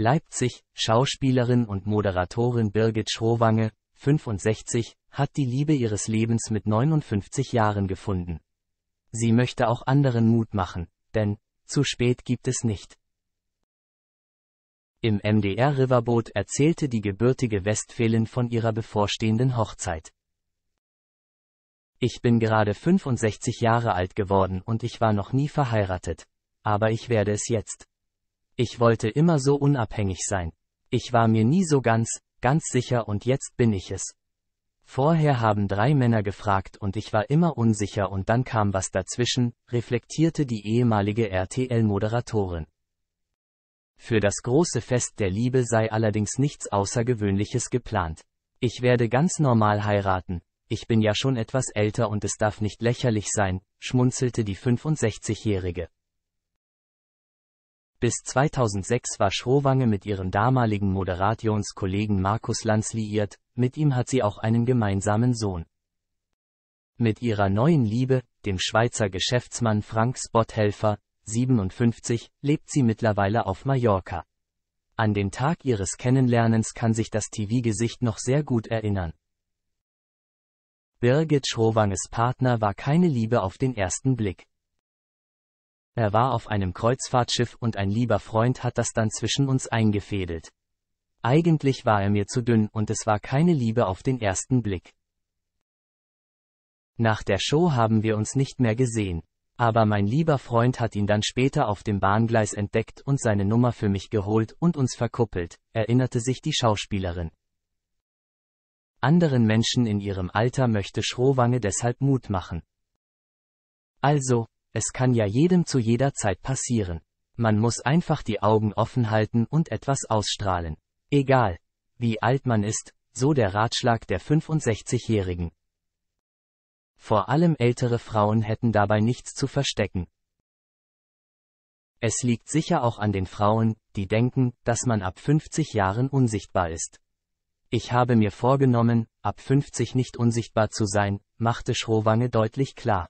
Leipzig, Schauspielerin und Moderatorin Birgit Schrowange, 65, hat die Liebe ihres Lebens mit 59 Jahren gefunden. Sie möchte auch anderen Mut machen, denn, zu spät gibt es nicht. Im MDR Riverboat erzählte die gebürtige Westfälin von ihrer bevorstehenden Hochzeit. Ich bin gerade 65 Jahre alt geworden und ich war noch nie verheiratet. Aber ich werde es jetzt. Ich wollte immer so unabhängig sein. Ich war mir nie so ganz, ganz sicher und jetzt bin ich es. Vorher haben drei Männer gefragt und ich war immer unsicher und dann kam was dazwischen, reflektierte die ehemalige RTL-Moderatorin. Für das große Fest der Liebe sei allerdings nichts Außergewöhnliches geplant. Ich werde ganz normal heiraten, ich bin ja schon etwas älter und es darf nicht lächerlich sein, schmunzelte die 65-Jährige. Bis 2006 war Schrowange mit ihrem damaligen Moderationskollegen Markus Lanz liiert, mit ihm hat sie auch einen gemeinsamen Sohn. Mit ihrer neuen Liebe, dem Schweizer Geschäftsmann Frank Spotthelfer, 57, lebt sie mittlerweile auf Mallorca. An den Tag ihres Kennenlernens kann sich das TV-Gesicht noch sehr gut erinnern. Birgit Schrowanges Partner war keine Liebe auf den ersten Blick. Er war auf einem Kreuzfahrtschiff und ein lieber Freund hat das dann zwischen uns eingefädelt. Eigentlich war er mir zu dünn und es war keine Liebe auf den ersten Blick. Nach der Show haben wir uns nicht mehr gesehen. Aber mein lieber Freund hat ihn dann später auf dem Bahngleis entdeckt und seine Nummer für mich geholt und uns verkuppelt, erinnerte sich die Schauspielerin. Anderen Menschen in ihrem Alter möchte Schrohwange deshalb Mut machen. Also, es kann ja jedem zu jeder Zeit passieren. Man muss einfach die Augen offen halten und etwas ausstrahlen. Egal, wie alt man ist, so der Ratschlag der 65-Jährigen. Vor allem ältere Frauen hätten dabei nichts zu verstecken. Es liegt sicher auch an den Frauen, die denken, dass man ab 50 Jahren unsichtbar ist. Ich habe mir vorgenommen, ab 50 nicht unsichtbar zu sein, machte Schrowange deutlich klar.